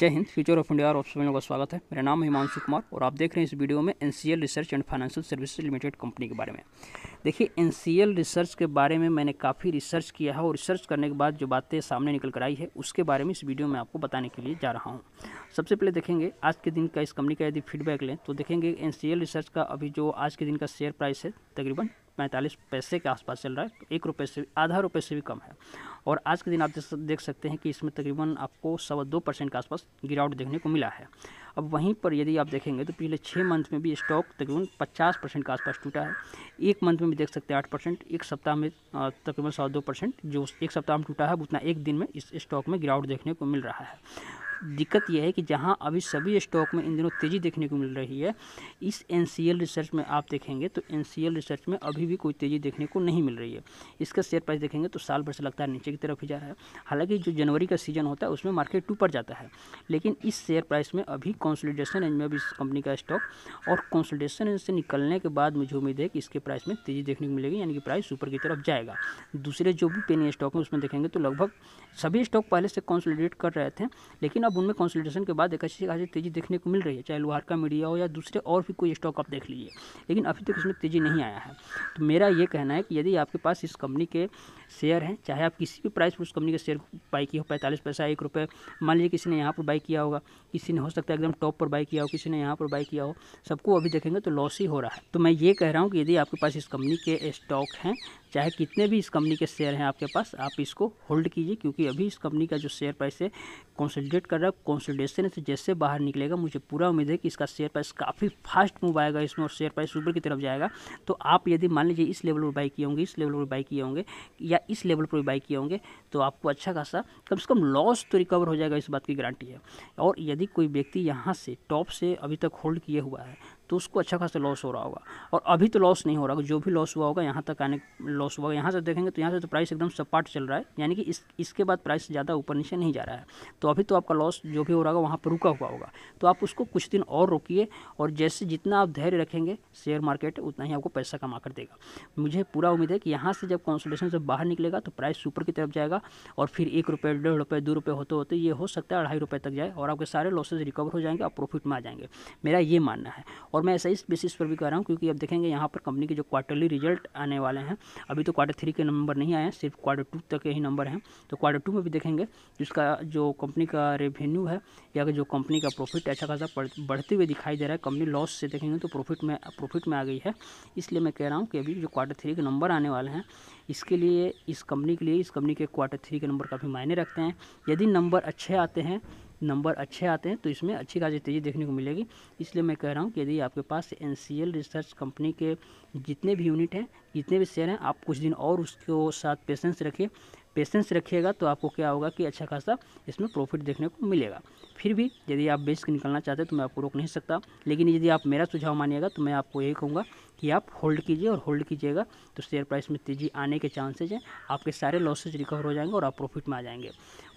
जय Hind future of India और सभी लोगों का स्वागत है मेरा नाम हिमांशु कुमार और आप देख रहे हैं इस वीडियो में N research and financial service limited company के बारे में देखिए एन रिसर्च के बारे में मैंने काफ़ी रिसर्च किया है और रिसर्च करने के बाद जो बातें सामने निकल कर आई है उसके बारे में इस वीडियो में आपको बताने के लिए जा रहा हूँ सबसे पहले देखेंगे आज के दिन का इस कंपनी का यदि फीडबैक लें तो देखेंगे एन रिसर्च का अभी जो आज के दिन का शेयर प्राइस है तकरीबन पैंतालीस पैसे के आसपास चल रहा है एक रुपये से आधा रुपये से भी कम है और आज के दिन आप देख सकते हैं कि इसमें तकरीबन आपको सवा दो परसेंट के आसपास गिरावट देखने को मिला है अब वहीं पर यदि आप देखेंगे तो पिछले छः मंथ में भी स्टॉक तकरीबन पचास परसेंट के आसपास टूटा है एक मंथ में भी देख सकते हैं आठ परसेंट एक सप्ताह में तकरीबन सवा दो परसेंट जो एक सप्ताह में टूटा है उतना एक दिन में इस स्टॉक में गिरावट देखने को मिल रहा है दिक्कत यह है कि जहां अभी सभी स्टॉक में इन दिनों तेज़ी देखने को मिल रही है इस एन रिसर्च में आप देखेंगे तो एन रिसर्च में अभी भी कोई तेज़ी देखने को नहीं मिल रही है इसका शेयर प्राइस देखेंगे तो साल भर से लगता है नीचे की तरफ ही जा रहा है हालांकि जो जनवरी का सीजन होता है उसमें मार्केट पर जाता है लेकिन इस शेयर प्राइस में अभी कॉन्सल्टेशन रेंज में अभी इस कंपनी का स्टॉक और कॉन्सल्टेशन रेंज से निकलने के बाद मुझे उम्मीद है कि इसके प्राइस में तेज़ी देखने को मिलेगी यानी कि प्राइस ऊपर की तरफ जाएगा दूसरे जो भी पेनी स्टॉक हैं उसमें देखेंगे तो लगभग सभी स्टॉक पहले से कॉन्सोलिडेट कर रहे थे लेकिन अब आप उनमें कॉन्सल्टेशन के बाद एक अच्छी खासी तेज़ी देखने को मिल रही है चाहे लोहार का मीडिया हो या दूसरे और भी कोई स्टॉक आप देख लीजिए लेकिन अभी तक इसमें तेज़ी नहीं आया है तो मेरा ये कहना है कि यदि आपके पास इस कंपनी के शेयर हैं चाहे आप किसी भी प्राइस पर उस कंपनी के शेयर बाई किया हो पैंतालीस पैसा एक रुपये मान लीजिए किसी ने यहाँ पर बाई किया होगा किसी ने हो सकता है एकदम टॉप पर बाई किया हो किसी ने यहाँ पर बाई किया हो सबको अभी देखेंगे तो लॉस ही हो रहा है तो मैं ये कह रहा हूँ कि यदि आपके पास इस कंपनी के स्टॉक हैं चाहे कितने भी इस कंपनी के शेयर हैं आपके पास आप इसको होल्ड कीजिए क्योंकि अभी इस कंपनी का जो शेयर प्राइस है कॉन्सल्टेट कर रहा है कॉन्सल्टेशन से जैसे बाहर निकलेगा मुझे पूरा उम्मीद है कि इसका शेयर प्राइस काफ़ी फास्ट मूव आएगा इसमें और शेयर प्राइस ऊपर की तरफ जाएगा तो आप यदि मान लीजिए इस लेवल पर बाई किए होंगे इस लेवल पर बाई किए होंगे या इस लेवल पर बाई किए होंगे तो आपको अच्छा खासा कम से कम लॉस तो रिकवर हो जाएगा इस बात की गारंटी है और यदि कोई व्यक्ति यहाँ से टॉप से अभी तक होल्ड किए हुआ है तो उसको अच्छा खासा लॉस हो रहा होगा और अभी तो लॉस नहीं हो रहा होगा जो भी लॉस हुआ होगा यहाँ तक आने लॉस हुआ यहाँ से देखेंगे तो यहाँ से तो प्राइस एकदम सपाट चल रहा है यानी कि इस इसके बाद प्राइस ज़्यादा ऊपर नीचे नहीं जा रहा है तो अभी तो आपका लॉस जो भी हो रहा होगा वहाँ पर रुका हुआ होगा तो आप उसको कुछ दिन और रोकिए और जैसे जितना आप धैर्य रखेंगे शेयर मार्केट उतना ही आपको पैसा कमा कर देगा मुझे पूरा उम्मीद है कि यहाँ से जब कॉन्सोलेशन से बाहर निकलेगा तो प्राइस सुपर की तरफ जाएगा और फिर एक रुपये डेढ़ रुपये दो रुपये होते होते ये हो सकता है अढ़ाई रुपये तक जाए और आपके सारे लॉसेज रिकवर हो जाएंगे आप प्रॉफिट में आ जाएंगे मेरा ये मानना है और और मैं ऐसा इस बेसिस पर भी कह रहा हूँ क्योंकि अब देखेंगे यहाँ पर कंपनी के जो क्वार्टरली रिजल्ट आने वाले हैं अभी तो क्वार्टर थ्री के नंबर नहीं आए हैं सिर्फ क्वार्टर टू तक के ही नंबर हैं तो क्वार्टर टू में भी देखेंगे जिसका जो कंपनी का रेवेन्यू है या जो कंपनी का प्रॉफिट अच्छा खासा बढ़ते हुए दिखाई दे रहा है कंपनी लॉस से देखेंगे तो प्रॉफिट में प्रॉफिट में आ गई है इसलिए मैं कह रहा हूँ कि अभी जो क्वार्टर थ्री के नंबर आने वाले हैं इसके लिए इस कंपनी के लिए इस कंपनी के क्वार्टर थ्री के नंबर काफ़ी मायने रखते हैं यदि नंबर अच्छे आते हैं नंबर अच्छे आते हैं तो इसमें अच्छी खासी तेज़ी देखने को मिलेगी इसलिए मैं कह रहा हूँ कि यदि आपके पास एन रिसर्च कंपनी के जितने भी यूनिट हैं जितने भी शेयर हैं आप कुछ दिन और उसको साथ पेशेंस रखिए पेशेंस रखिएगा तो आपको क्या होगा कि अच्छा खासा इसमें प्रॉफिट देखने को मिलेगा फिर भी यदि आप बेच के निकलना चाहते हैं तो मैं आपको रोक नहीं सकता लेकिन यदि आप मेरा सुझाव मानिएगा तो मैं आपको यही कहूँगा कि आप होल्ड कीजिए और होल्ड कीजिएगा तो शेयर प्राइस में तेज़ी आने के चांसेज हैं आपके सारे लॉसेज रिकवर हो जाएंगे और आप प्रॉफिट में आ जाएंगे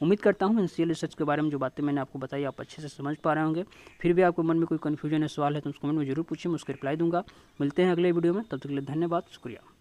उम्मीद करता हूँ इन सी रिसर्च के बारे में जो बातें मैंने आपको बताई आप अच्छे से समझ पा रहे होंगे फिर भी आपके मन में कोई कन्फ्यूजन है सवाल है तो उस कमेंट में जरूर पूछिए मैं उसकी रिप्लाई दूंगा मिलते हैं अगले वीडियो में तब तक के लिए धन्यवाद शुक्रिया